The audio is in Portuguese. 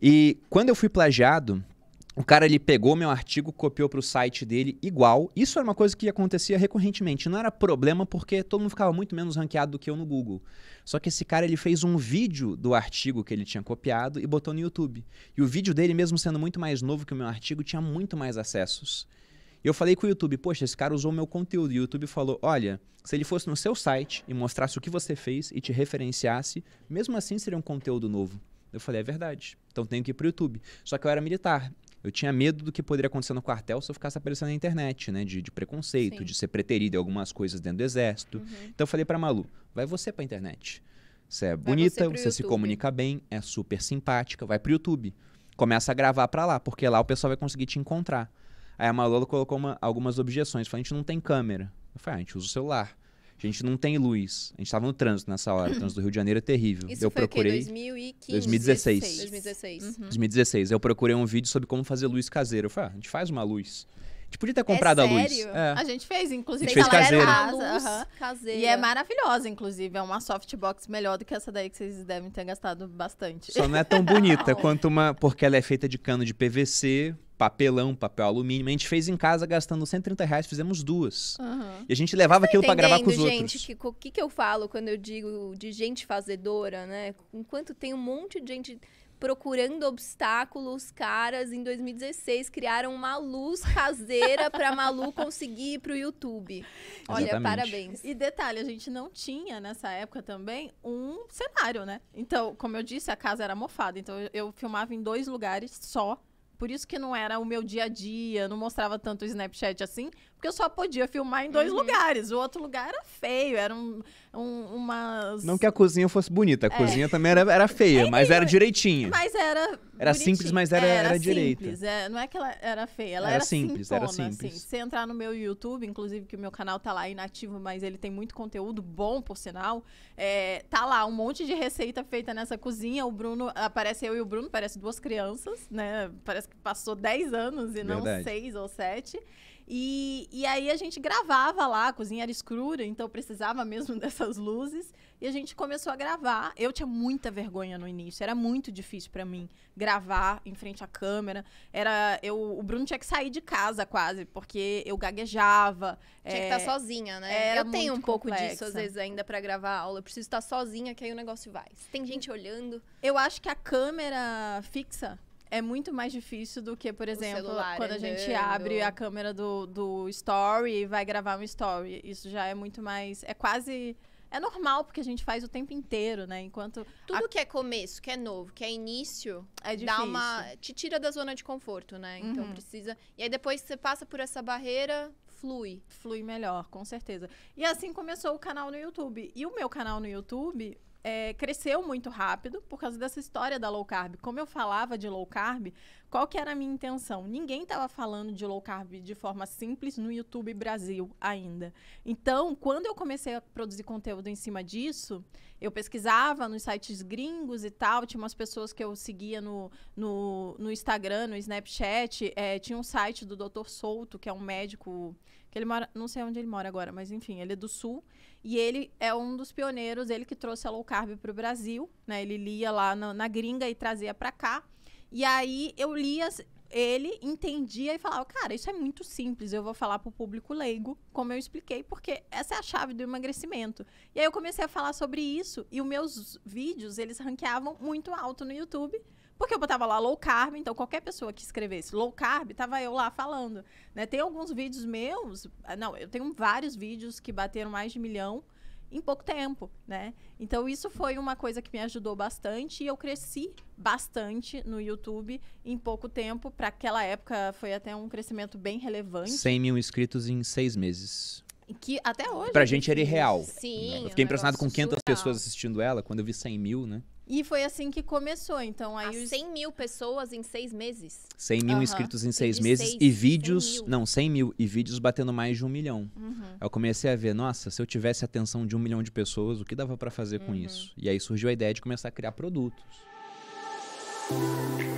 E quando eu fui plagiado, o cara ele pegou meu artigo, copiou para o site dele igual. Isso era uma coisa que acontecia recorrentemente. Não era problema porque todo mundo ficava muito menos ranqueado do que eu no Google. Só que esse cara ele fez um vídeo do artigo que ele tinha copiado e botou no YouTube. E o vídeo dele, mesmo sendo muito mais novo que o meu artigo, tinha muito mais acessos. Eu falei com o YouTube, poxa, esse cara usou meu conteúdo. E o YouTube falou: olha, se ele fosse no seu site e mostrasse o que você fez e te referenciasse, mesmo assim seria um conteúdo novo. Eu falei, é verdade. Então tenho que ir pro YouTube. Só que eu era militar. Eu tinha medo do que poderia acontecer no quartel se eu ficasse aparecendo na internet, né? De, de preconceito, Sim. de ser preterido em algumas coisas dentro do exército. Uhum. Então eu falei pra Malu, vai você pra internet. Você é vai bonita, você, você se comunica bem, é super simpática, vai pro YouTube. Começa a gravar pra lá, porque lá o pessoal vai conseguir te encontrar. Aí a Malu colocou uma, algumas objeções. Falou, a gente não tem câmera. Eu falei, ah, a gente usa o celular. A gente não tem luz. A gente estava no trânsito nessa hora. O trânsito do Rio de Janeiro é terrível. Isso eu foi procurei. O quê? 2015, 2016. 2016. Uhum. 2016. Eu procurei um vídeo sobre como fazer luz caseira. Eu falei, ah, a gente faz uma luz. A gente podia ter é comprado é a luz. É. A gente fez, inclusive. A gente fez caseira. uhum. caseira. E é maravilhosa, inclusive. É uma softbox melhor do que essa daí que vocês devem ter gastado bastante. Só não é tão bonita quanto uma... Porque ela é feita de cano de PVC papelão, papel alumínio. A gente fez em casa gastando 130 reais, fizemos duas. Uhum. E a gente levava tá aquilo para gravar com os gente, outros. Gente, o que, que eu falo quando eu digo de gente fazedora, né? Enquanto tem um monte de gente procurando obstáculos, caras em 2016 criaram uma luz caseira para Malu conseguir ir pro YouTube. Olha, Exatamente. parabéns. E detalhe, a gente não tinha nessa época também um cenário, né? Então, como eu disse, a casa era mofada, então eu, eu filmava em dois lugares só por isso que não era o meu dia a dia, não mostrava tanto o Snapchat assim, porque eu só podia filmar em dois uhum. lugares. O outro lugar era feio, era um, um, umas. Não que a cozinha fosse bonita, a é. cozinha também era, era feia, é, mas era direitinha. Mas era. Era bonitinho. simples, mas era, era, era direita. Simples, é, não é que ela era feia, ela era, era simples. Simpona, era assim. simples. Assim. Se entrar no meu YouTube, inclusive que o meu canal tá lá inativo, mas ele tem muito conteúdo bom, por sinal, é, tá lá um monte de receita feita nessa cozinha. O Bruno, aparece eu e o Bruno, parece duas crianças, né? Parece que passou 10 anos e Verdade. não 6 ou 7. E, e aí a gente gravava lá, a cozinha era escura, então precisava mesmo dessas luzes. E a gente começou a gravar. Eu tinha muita vergonha no início, era muito difícil para mim gravar em frente à câmera. Era eu, o Bruno tinha que sair de casa quase, porque eu gaguejava. Tinha é, que tá estar sozinha, né? eu tenho um pouco complexa. disso às vezes ainda para gravar aula, eu preciso estar sozinha que aí o negócio vai. Se tem gente olhando. Eu acho que a câmera fixa é muito mais difícil do que, por exemplo, quando a gente abre a câmera do, do story e vai gravar um story. Isso já é muito mais. É quase. É normal, porque a gente faz o tempo inteiro, né? Enquanto. Tudo a... que é começo, que é novo, que é início, é dá uma. te tira da zona de conforto, né? Então uhum. precisa. E aí depois que você passa por essa barreira, flui. Flui melhor, com certeza. E assim começou o canal no YouTube. E o meu canal no YouTube, é, cresceu muito rápido por causa dessa história da low carb. Como eu falava de low carb, qual que era a minha intenção? Ninguém estava falando de low carb de forma simples no YouTube Brasil ainda. Então, quando eu comecei a produzir conteúdo em cima disso, eu pesquisava nos sites gringos e tal, tinha umas pessoas que eu seguia no, no, no Instagram, no Snapchat, é, tinha um site do Dr. Souto, que é um médico que ele mora, não sei onde ele mora agora, mas enfim, ele é do Sul, e ele é um dos pioneiros, ele que trouxe a low carb para o Brasil, né? Ele lia lá na, na gringa e trazia para cá. E aí eu lia ele entendia e falava, cara, isso é muito simples, eu vou falar para o público leigo, como eu expliquei, porque essa é a chave do emagrecimento. E aí eu comecei a falar sobre isso e os meus vídeos, eles ranqueavam muito alto no YouTube, porque eu botava lá low carb, então qualquer pessoa que escrevesse low carb, tava eu lá falando, né? Tem alguns vídeos meus, não, eu tenho vários vídeos que bateram mais de milhão, em pouco tempo, né? Então isso foi uma coisa que me ajudou bastante e eu cresci bastante no YouTube em pouco tempo. Para aquela época foi até um crescimento bem relevante. 100 mil inscritos em seis meses. Que até hoje. Pra gente era irreal. Sim. Né? Eu é fiquei impressionado com 500 surreal. pessoas assistindo ela, quando eu vi 100 mil, né? E foi assim que começou, então aí... os... 100 mil pessoas em seis meses. 100 mil uhum. inscritos em seis meses seis, e vídeos... 100 não, 100 mil. E vídeos batendo mais de um milhão. Uhum. Eu comecei a ver, nossa, se eu tivesse a atenção de um milhão de pessoas, o que dava para fazer uhum. com isso? E aí surgiu a ideia de começar a criar produtos. Música